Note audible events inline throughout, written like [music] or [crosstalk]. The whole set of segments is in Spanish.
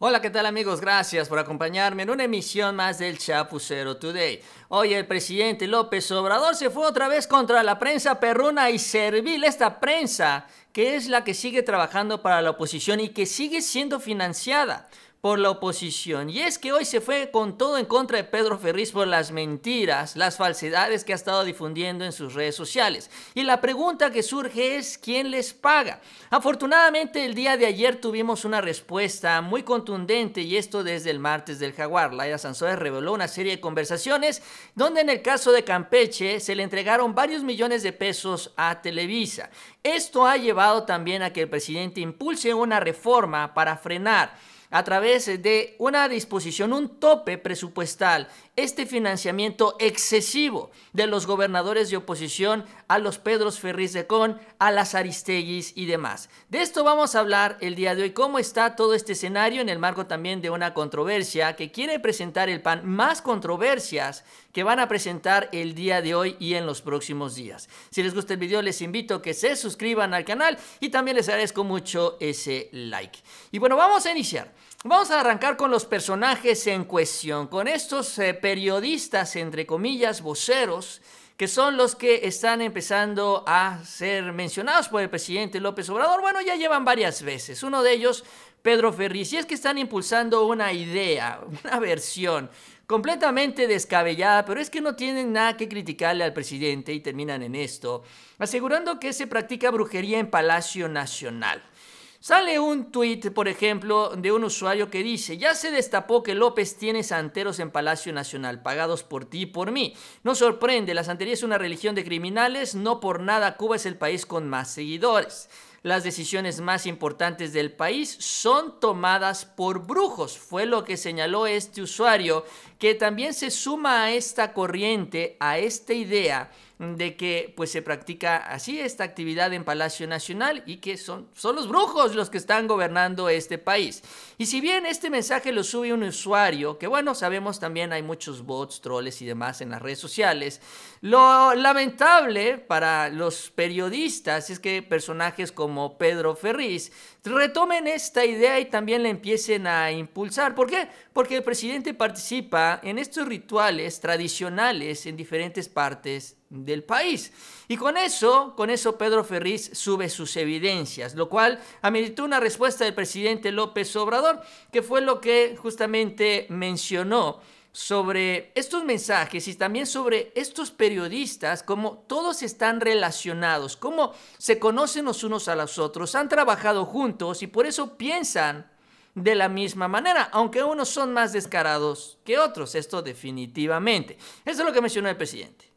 Hola, ¿qué tal amigos? Gracias por acompañarme en una emisión más del Chapucero Today. Hoy el presidente López Obrador se fue otra vez contra la prensa perruna y servil, esta prensa que es la que sigue trabajando para la oposición y que sigue siendo financiada por la oposición. Y es que hoy se fue con todo en contra de Pedro Ferriz por las mentiras, las falsedades que ha estado difundiendo en sus redes sociales. Y la pregunta que surge es, ¿quién les paga? Afortunadamente el día de ayer tuvimos una respuesta muy contundente y esto desde el martes del Jaguar. Laia Sanzóez reveló una serie de conversaciones donde en el caso de Campeche se le entregaron varios millones de pesos a Televisa. Esto ha llevado también a que el presidente impulse una reforma para frenar a través de una disposición, un tope presupuestal, este financiamiento excesivo de los gobernadores de oposición a los Pedros Ferriz de Con, a las Aristeguis y demás. De esto vamos a hablar el día de hoy, cómo está todo este escenario en el marco también de una controversia que quiere presentar el PAN, más controversias que van a presentar el día de hoy y en los próximos días. Si les gusta el video, les invito a que se suscriban al canal y también les agradezco mucho ese like. Y bueno, vamos a iniciar. Vamos a arrancar con los personajes en cuestión, con estos eh, periodistas, entre comillas, voceros, que son los que están empezando a ser mencionados por el presidente López Obrador. Bueno, ya llevan varias veces. Uno de ellos, Pedro Ferriz, si es que están impulsando una idea, una versión completamente descabellada, pero es que no tienen nada que criticarle al presidente y terminan en esto, asegurando que se practica brujería en Palacio Nacional. Sale un tuit, por ejemplo, de un usuario que dice, ya se destapó que López tiene santeros en Palacio Nacional, pagados por ti y por mí. No sorprende, la santería es una religión de criminales, no por nada Cuba es el país con más seguidores. Las decisiones más importantes del país son tomadas por brujos, fue lo que señaló este usuario, que también se suma a esta corriente, a esta idea de que pues se practica así esta actividad en Palacio Nacional y que son, son los brujos los que están gobernando este país. Y si bien este mensaje lo sube un usuario, que bueno, sabemos también hay muchos bots, troles y demás en las redes sociales, lo lamentable para los periodistas es que personajes como Pedro Ferriz retomen esta idea y también la empiecen a impulsar. ¿Por qué? Porque el presidente participa en estos rituales tradicionales en diferentes partes del país. Y con eso, con eso Pedro Ferriz sube sus evidencias, lo cual ameritó una respuesta del presidente López Obrador, que fue lo que justamente mencionó sobre estos mensajes y también sobre estos periodistas, cómo todos están relacionados, cómo se conocen los unos a los otros, han trabajado juntos y por eso piensan de la misma manera, aunque unos son más descarados que otros, esto definitivamente. Eso es lo que mencionó el presidente.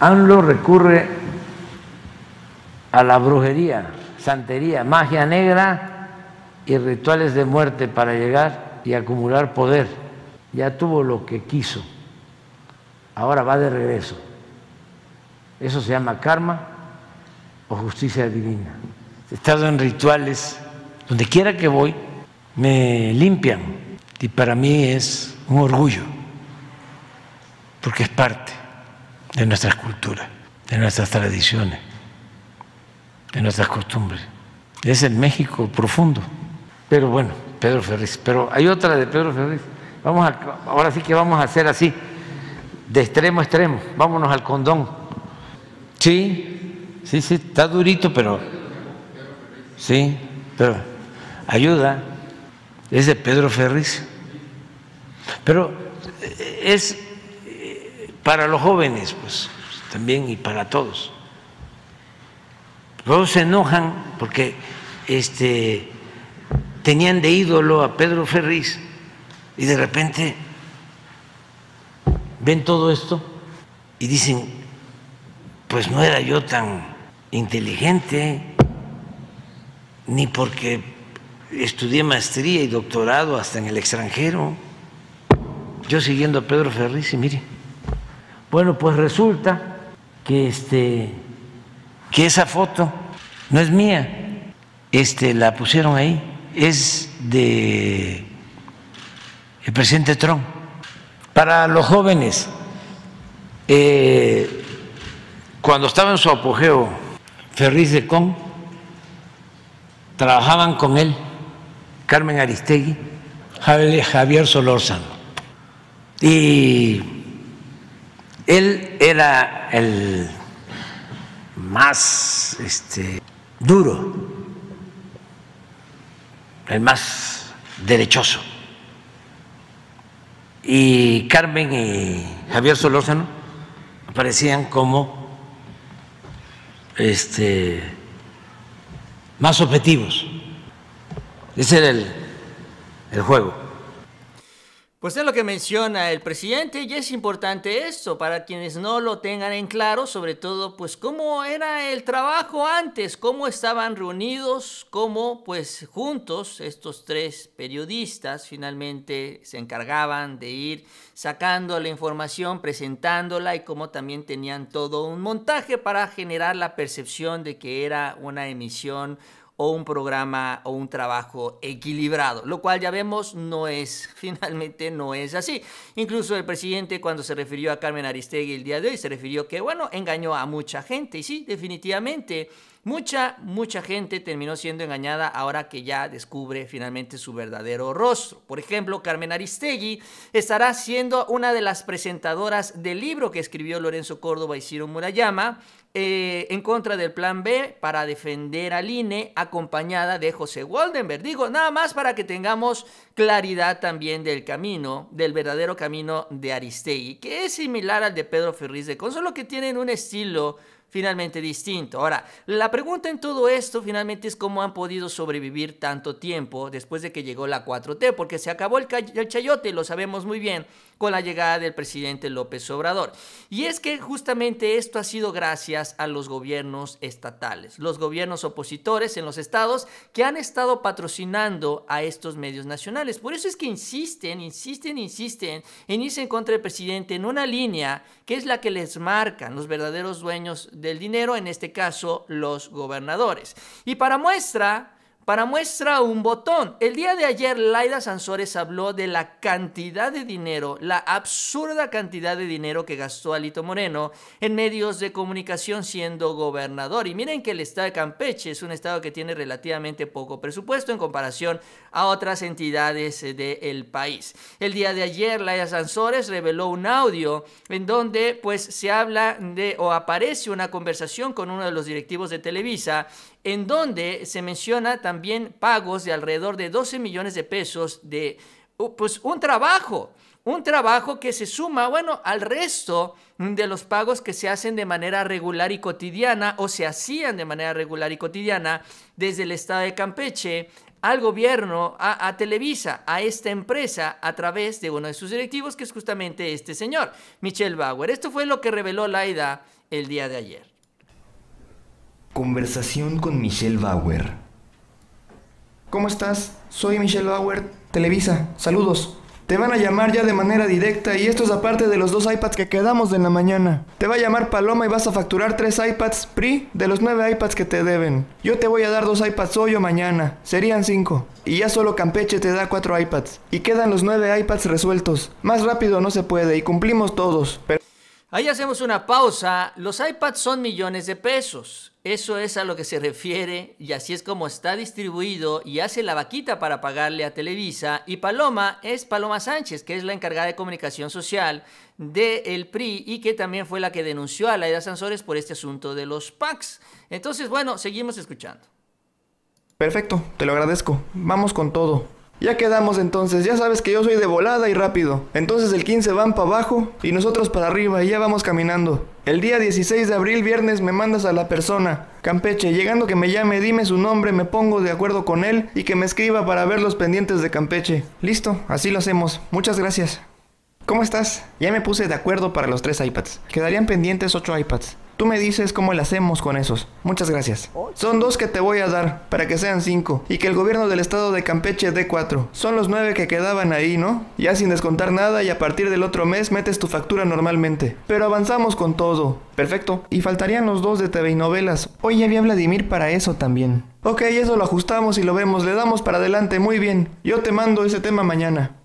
AMLO recurre a la brujería, santería, magia negra y rituales de muerte para llegar y acumular poder. Ya tuvo lo que quiso, ahora va de regreso. Eso se llama karma o justicia divina. He estado en rituales, donde quiera que voy, me limpian y para mí es un orgullo, porque es parte de nuestras culturas, de nuestras tradiciones, de nuestras costumbres. Es el México profundo. Pero bueno, Pedro Ferriz. Pero hay otra de Pedro Ferriz. Vamos a, ahora sí que vamos a hacer así, de extremo a extremo. Vámonos al condón. Sí, sí, sí, está durito, pero. Sí, pero ayuda. Es de Pedro Ferriz. Pero eh, es para los jóvenes, pues también y para todos. Todos se enojan porque este, tenían de ídolo a Pedro Ferriz y de repente ven todo esto y dicen, pues no era yo tan inteligente, ni porque estudié maestría y doctorado hasta en el extranjero. Yo siguiendo a Pedro Ferriz y mire bueno, pues resulta que este que esa foto no es mía. Este la pusieron ahí, es de el presidente Trump. Para los jóvenes eh, cuando estaba en su apogeo Ferriz de Con, trabajaban con él Carmen Aristegui, Javier Solórzano. Y él era el más este, duro, el más derechoso. Y Carmen y Javier Solórzano aparecían como este, más objetivos. Ese era el juego. Pues es lo que menciona el presidente y es importante esto para quienes no lo tengan en claro, sobre todo pues cómo era el trabajo antes, cómo estaban reunidos, cómo pues juntos estos tres periodistas finalmente se encargaban de ir sacando la información, presentándola y cómo también tenían todo un montaje para generar la percepción de que era una emisión o un programa o un trabajo equilibrado, lo cual ya vemos no es, [laughs] finalmente no es así. Incluso el presidente cuando se refirió a Carmen Aristegui el día de hoy se refirió que, bueno, engañó a mucha gente y sí, definitivamente Mucha, mucha gente terminó siendo engañada ahora que ya descubre finalmente su verdadero rostro. Por ejemplo, Carmen Aristegui estará siendo una de las presentadoras del libro que escribió Lorenzo Córdoba y Ciro Murayama eh, en contra del plan B para defender al INE, acompañada de José Waldenberg. Digo, nada más para que tengamos claridad también del camino, del verdadero camino de Aristegui, que es similar al de Pedro Ferriz de Con, solo que tienen un estilo finalmente distinto. Ahora, la pregunta en todo esto finalmente es cómo han podido sobrevivir tanto tiempo después de que llegó la 4T, porque se acabó el, chayote, lo sabemos muy bien, con la llegada del presidente López Obrador. Y es que justamente esto ha sido gracias a los gobiernos estatales, los gobiernos opositores en los estados que han estado patrocinando a estos medios nacionales. Por eso es que insisten, insisten, insisten en irse en contra del presidente en una línea que es la que les marcan los verdaderos dueños del dinero, en este caso los gobernadores. Y para muestra, para muestra un botón. El día de ayer Laida Sansores habló de la cantidad de dinero, la absurda cantidad de dinero que gastó Alito Moreno en medios de comunicación siendo gobernador. Y miren que el estado de Campeche es un estado que tiene relativamente poco presupuesto en comparación a otras entidades eh, del país. El día de ayer Laida Sansores reveló un audio en donde pues se habla de o aparece una conversación con uno de los directivos de Televisa en donde se menciona también pagos de alrededor de 12 millones de pesos de pues, un trabajo, un trabajo que se suma, bueno, al resto de los pagos que se hacen de manera regular y cotidiana o se hacían de manera regular y cotidiana desde el estado de Campeche al gobierno, a, Televisa, a esta empresa, a través de uno de sus directivos, que es justamente este señor, Michelle Bauer. Esto fue lo que reveló Laida el día de ayer. Conversación con Michelle Bauer. ¿Cómo estás? Soy Michelle Bauer, Televisa. Saludos. Te van a llamar ya de manera directa y esto es aparte de los dos iPads que quedamos de la mañana. Te va a llamar Paloma y vas a facturar tres iPads PRI de los nueve iPads que te deben. Yo te voy a dar dos iPads hoy o mañana, serían cinco. Y ya solo Campeche te da cuatro iPads. Y quedan los nueve iPads resueltos. Más rápido no se puede y cumplimos todos. Pero... Ahí hacemos una pausa. Los iPads son millones de pesos. Eso es a lo que se refiere y así es como está distribuido y hace la vaquita para pagarle a Televisa. Y Paloma es Paloma Sánchez, que es la encargada de comunicación social del PRI y que también fue la que denunció a la Laida Sansores por este asunto de los PACs. Entonces, bueno, seguimos escuchando. Perfecto, te lo agradezco. Vamos con todo. Ya quedamos entonces, ya sabes que yo soy de volada y rápido. Entonces el 15 van para abajo y nosotros para arriba y ya vamos caminando. El día 16 de abril, viernes, me mandas a la persona. Campeche, llegando que me llame, dime su nombre, me pongo de acuerdo con él y que me escriba para ver los pendientes de Campeche. Listo, así lo hacemos. Muchas gracias. ¿Cómo estás? Ya me puse de acuerdo para los tres iPads. Quedarían pendientes ocho iPads. Tú me dices cómo le hacemos con esos. Muchas gracias. Son dos que te voy a dar, para que sean cinco, y que el gobierno del estado de Campeche dé cuatro. Son los nueve que quedaban ahí, ¿no? Ya sin descontar nada y a partir del otro mes metes tu factura normalmente. Pero avanzamos con todo. Perfecto. Y faltarían los dos de TV y novelas. Hoy ya Vladimir para eso también. Ok, eso lo ajustamos y lo vemos, le damos para adelante, muy bien. Yo te mando ese tema mañana.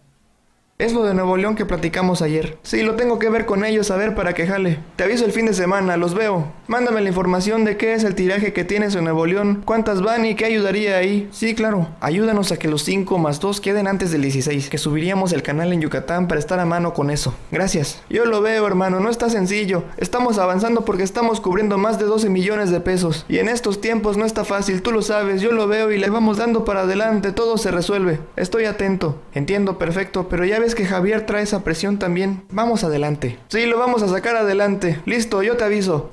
Es lo de Nuevo León que platicamos ayer. Sí, lo tengo que ver con ellos a ver para que jale. Te aviso el fin de semana, los veo. Mándame la información de qué es el tiraje que tienes en Nuevo León, cuántas van y qué ayudaría ahí. Sí, claro, ayúdanos a que los 5 más 2 queden antes del 16, que subiríamos el canal en Yucatán para estar a mano con eso. Gracias. Yo lo veo, hermano, no está sencillo. Estamos avanzando porque estamos cubriendo más de 12 millones de pesos. Y en estos tiempos no está fácil, tú lo sabes, yo lo veo y le vamos dando para adelante, todo se resuelve. Estoy atento. Entiendo perfecto, pero ya ves que Javier trae esa presión también. Vamos adelante. Sí, lo vamos a sacar adelante. Listo, yo te aviso.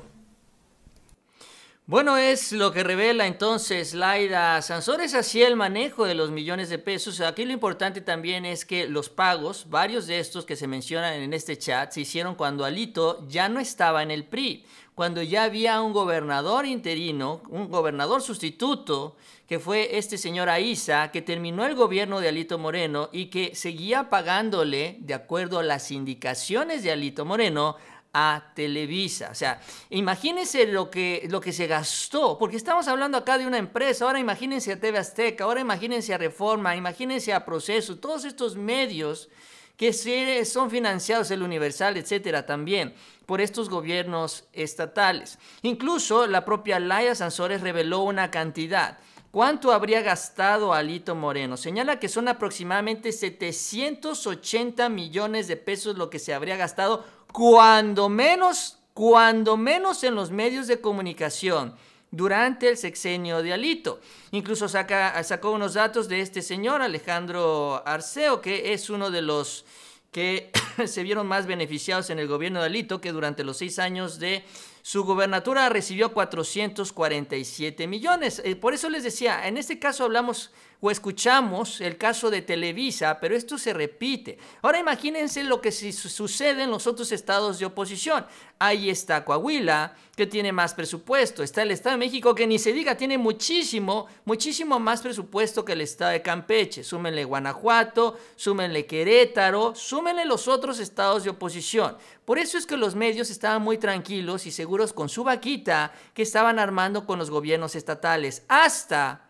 Bueno, es lo que revela entonces Laida Sansores así el manejo de los millones de pesos. Aquí lo importante también es que los pagos, varios de estos que se mencionan en este chat, se hicieron cuando Alito ya no estaba en el PRI, cuando ya había un gobernador interino, un gobernador sustituto que fue este señor Aiza, que terminó el gobierno de Alito Moreno y que seguía pagándole, de acuerdo a las indicaciones de Alito Moreno, a Televisa. O sea, imagínense lo que, lo que se gastó, porque estamos hablando acá de una empresa, ahora imagínense a TV Azteca, ahora imagínense a Reforma, imagínense a Proceso, todos estos medios que son financiados, el Universal, etcétera, también por estos gobiernos estatales. Incluso la propia Laia Sansores reveló una cantidad. ¿Cuánto habría gastado Alito Moreno? Señala que son aproximadamente 780 millones de pesos lo que se habría gastado, cuando menos, cuando menos en los medios de comunicación durante el sexenio de Alito. Incluso saca, sacó unos datos de este señor, Alejandro Arceo, que es uno de los que [coughs] se vieron más beneficiados en el gobierno de Alito, que durante los seis años de su gubernatura recibió 447 millones. Eh, por eso les decía, en este caso hablamos o escuchamos el caso de Televisa, pero esto se repite. Ahora imagínense lo que sucede en los otros estados de oposición. Ahí está Coahuila, que tiene más presupuesto. Está el Estado de México, que ni se diga, tiene muchísimo, muchísimo más presupuesto que el Estado de Campeche. Súmenle Guanajuato, súmenle Querétaro, súmenle los otros estados de oposición. Por eso es que los medios estaban muy tranquilos y seguros con su vaquita que estaban armando con los gobiernos estatales, hasta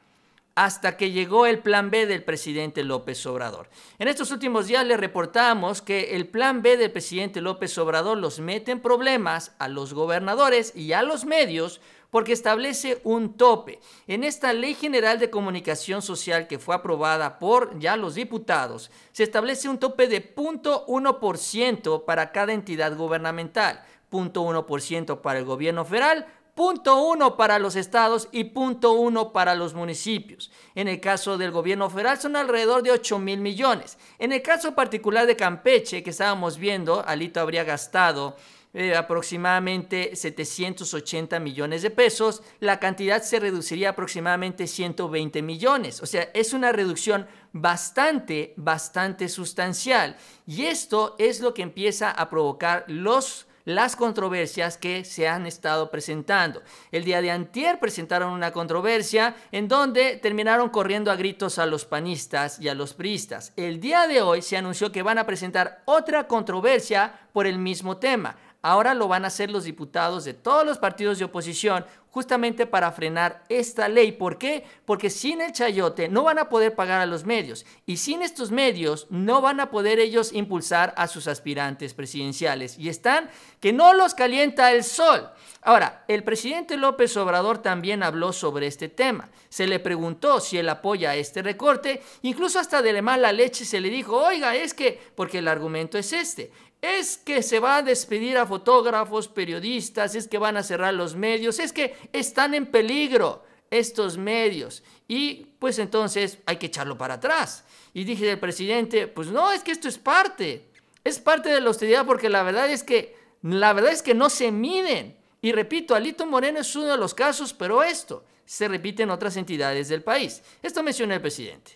hasta que llegó el plan B del presidente López Obrador. En estos últimos días le reportamos que el plan B del presidente López Obrador los mete en problemas a los gobernadores y a los medios porque establece un tope. En esta Ley General de Comunicación Social que fue aprobada por ya los diputados, se establece un tope de 0.1% para cada entidad gubernamental. 0.1% para el gobierno federal, 0.1 para los estados y 0.1 para los municipios. En el caso del gobierno federal son alrededor de 8 mil millones. En el caso particular de Campeche, que estábamos viendo, Alito habría gastado eh, aproximadamente 780 millones de pesos, la cantidad se reduciría aproximadamente 120 millones. O sea, es una reducción bastante, bastante sustancial. Y esto es lo que empieza a provocar los las controversias que se han estado presentando. El día de antier presentaron una controversia en donde terminaron corriendo a gritos a los panistas y a los priistas. El día de hoy se anunció que van a presentar otra controversia por el mismo tema. Ahora lo van a hacer los diputados de todos los partidos de oposición justamente para frenar esta ley. ¿Por qué? Porque sin el chayote no van a poder pagar a los medios y sin estos medios no van a poder ellos impulsar a sus aspirantes presidenciales. Y están que no los calienta el sol. Ahora, el presidente López Obrador también habló sobre este tema. Se le preguntó si él apoya este recorte, incluso hasta de mala leche se le dijo, oiga, es que, porque el argumento es este, es que se va a despedir a fotógrafos, periodistas, es que van a cerrar los medios, es que están en peligro estos medios. Y pues entonces hay que echarlo para atrás. Y dije al presidente, pues no, es que esto es parte, es parte de la hostilidad porque la verdad es que, la verdad es que no se miden. Y repito, Alito Moreno es uno de los casos, pero esto se repite en otras entidades del país. Esto menciona el presidente.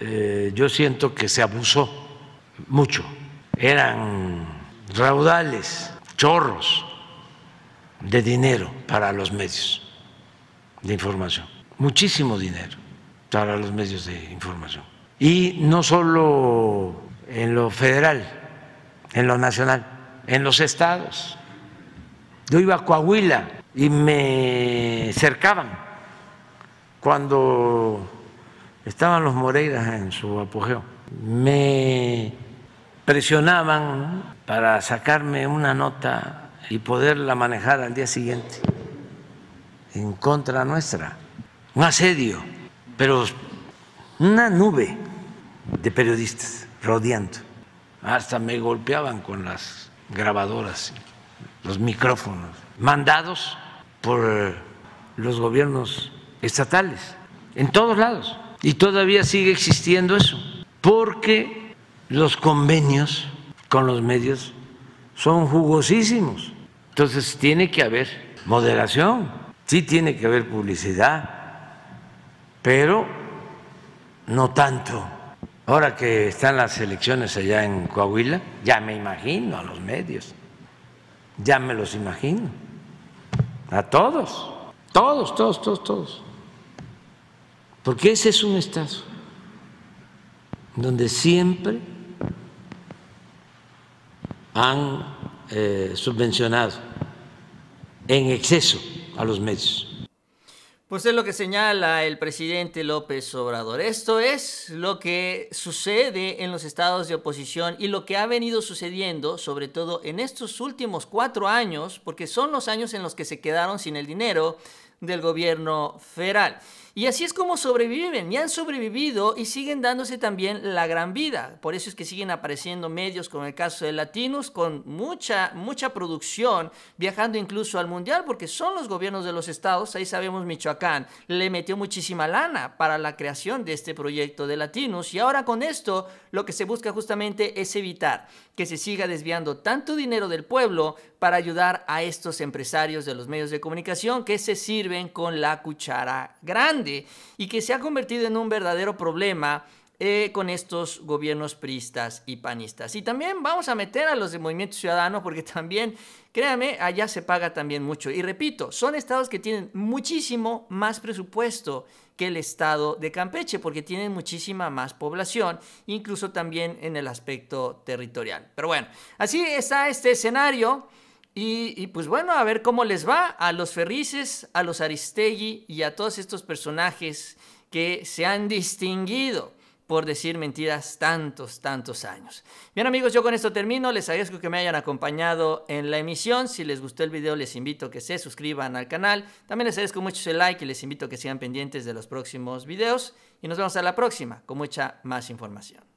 Eh, yo siento que se abusó mucho eran raudales, chorros de dinero para los medios de información, muchísimo dinero para los medios de información. Y no solo en lo federal, en lo nacional, en los estados. Yo iba a Coahuila y me cercaban cuando estaban los Moreiras en su apogeo. Me presionaban para sacarme una nota y poderla manejar al día siguiente en contra nuestra. Un asedio, pero una nube de periodistas rodeando. Hasta me golpeaban con las grabadoras, los micrófonos, mandados por los gobiernos estatales, en todos lados. Y todavía sigue existiendo eso, porque los convenios con los medios son jugosísimos. Entonces tiene que haber moderación, sí tiene que haber publicidad, pero no tanto. Ahora que están las elecciones allá en Coahuila, ya me imagino a los medios, ya me los imagino, a todos, todos, todos, todos, todos. Porque ese es un Estado donde siempre han eh, subvencionado en exceso a los medios. Pues es lo que señala el presidente López Obrador. Esto es lo que sucede en los estados de oposición y lo que ha venido sucediendo, sobre todo en estos últimos cuatro años, porque son los años en los que se quedaron sin el dinero del gobierno federal. Y así es como sobreviven y han sobrevivido y siguen dándose también la gran vida. Por eso es que siguen apareciendo medios como el caso de Latinos con mucha, mucha producción, viajando incluso al mundial, porque son los gobiernos de los estados, ahí sabemos Michoacán, le metió muchísima lana para la creación de este proyecto de Latinos y ahora con esto lo que se busca justamente es evitar que se siga desviando tanto dinero del pueblo para ayudar a estos empresarios de los medios de comunicación que se sirven con la cuchara grande y que se ha convertido en un verdadero problema eh, con estos gobiernos priistas y panistas. Y también vamos a meter a los de Movimiento Ciudadano porque también, créame, allá se paga también mucho. Y repito, son estados que tienen muchísimo más presupuesto que el estado de Campeche porque tienen muchísima más población, incluso también en el aspecto territorial. Pero bueno, así está este escenario. Y, pues bueno, a ver cómo les va a los Ferrices, a los Aristegui y a todos estos personajes que se han distinguido por decir mentiras tantos, tantos años. Bien amigos, yo con esto termino. Les agradezco que me hayan acompañado en la emisión. Si les gustó el video, les invito a que se suscriban al canal. También les agradezco mucho el like y les invito a que sean pendientes de los próximos videos. Y nos vemos a la próxima con mucha más información.